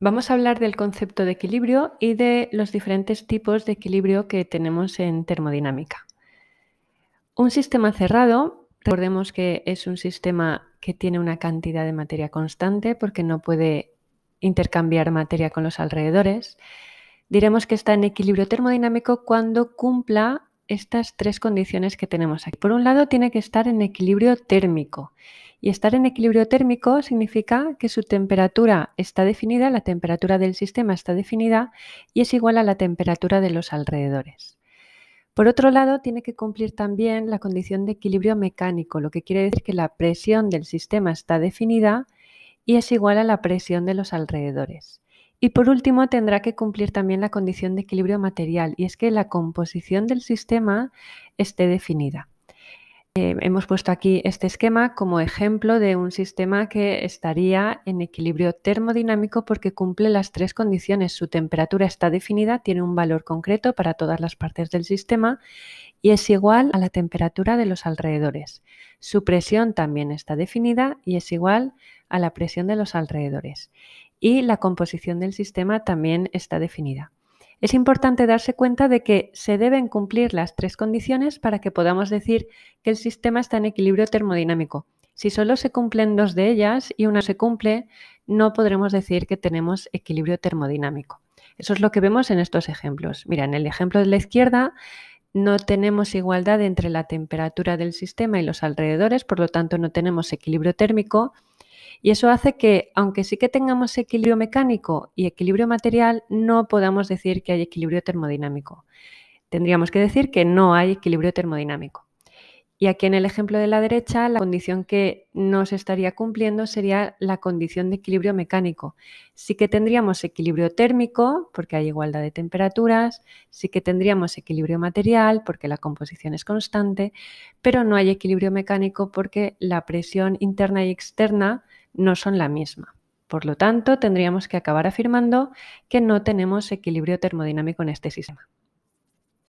Vamos a hablar del concepto de equilibrio y de los diferentes tipos de equilibrio que tenemos en termodinámica. Un sistema cerrado, recordemos que es un sistema que tiene una cantidad de materia constante porque no puede intercambiar materia con los alrededores. Diremos que está en equilibrio termodinámico cuando cumpla estas tres condiciones que tenemos aquí. Por un lado, tiene que estar en equilibrio térmico. Y estar en equilibrio térmico significa que su temperatura está definida, la temperatura del sistema está definida y es igual a la temperatura de los alrededores. Por otro lado, tiene que cumplir también la condición de equilibrio mecánico, lo que quiere decir que la presión del sistema está definida y es igual a la presión de los alrededores. Y por último, tendrá que cumplir también la condición de equilibrio material, y es que la composición del sistema esté definida. Eh, hemos puesto aquí este esquema como ejemplo de un sistema que estaría en equilibrio termodinámico porque cumple las tres condiciones. Su temperatura está definida, tiene un valor concreto para todas las partes del sistema y es igual a la temperatura de los alrededores. Su presión también está definida y es igual a la presión de los alrededores. Y la composición del sistema también está definida es importante darse cuenta de que se deben cumplir las tres condiciones para que podamos decir que el sistema está en equilibrio termodinámico. Si solo se cumplen dos de ellas y una se cumple, no podremos decir que tenemos equilibrio termodinámico. Eso es lo que vemos en estos ejemplos. Mira, en el ejemplo de la izquierda, no tenemos igualdad entre la temperatura del sistema y los alrededores, por lo tanto no tenemos equilibrio térmico. Y eso hace que, aunque sí que tengamos equilibrio mecánico y equilibrio material, no podamos decir que hay equilibrio termodinámico. Tendríamos que decir que no hay equilibrio termodinámico. Y aquí en el ejemplo de la derecha, la condición que no se estaría cumpliendo sería la condición de equilibrio mecánico. Sí que tendríamos equilibrio térmico, porque hay igualdad de temperaturas, sí que tendríamos equilibrio material, porque la composición es constante, pero no hay equilibrio mecánico porque la presión interna y externa no son la misma. Por lo tanto, tendríamos que acabar afirmando que no tenemos equilibrio termodinámico en este sistema.